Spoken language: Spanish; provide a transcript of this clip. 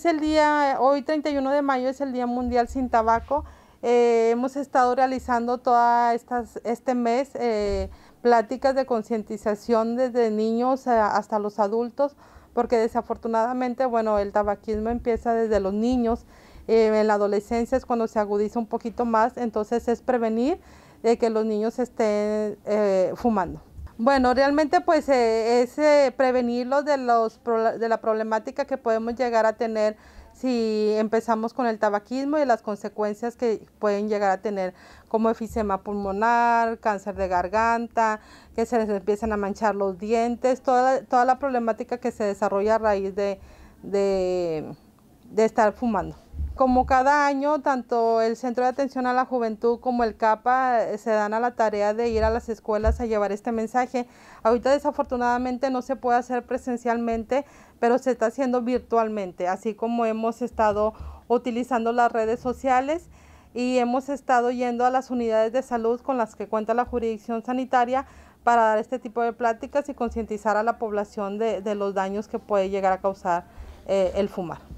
Es el día, hoy 31 de mayo es el Día Mundial sin Tabaco. Eh, hemos estado realizando todo este mes eh, pláticas de concientización desde niños eh, hasta los adultos, porque desafortunadamente, bueno, el tabaquismo empieza desde los niños. en la adolescencia es cuando se agudiza un poquito más, entonces es prevenir de que los niños estén fumando. Bueno, realmente pues eh, es eh, prevenirlos de, los, de la problemática que podemos llegar a tener si empezamos con el tabaquismo y las consecuencias que pueden llegar a tener como efisema pulmonar, cáncer de garganta, que se les empiezan a manchar los dientes, toda, toda la problemática que se desarrolla a raíz de, de estar fumando. Como cada año, tanto el Centro de Atención a la Juventud como el CAPA eh, se dan a la tarea de ir a las escuelas a llevar este mensaje. Ahorita desafortunadamente no se puede hacer presencialmente, pero se está haciendo virtualmente, así como hemos estado utilizando las redes sociales y hemos estado yendo a las unidades de salud con las que cuenta la jurisdicción sanitaria para dar este tipo de pláticas y concientizar a la población de, los daños que puede llegar a causar eh, el fumar.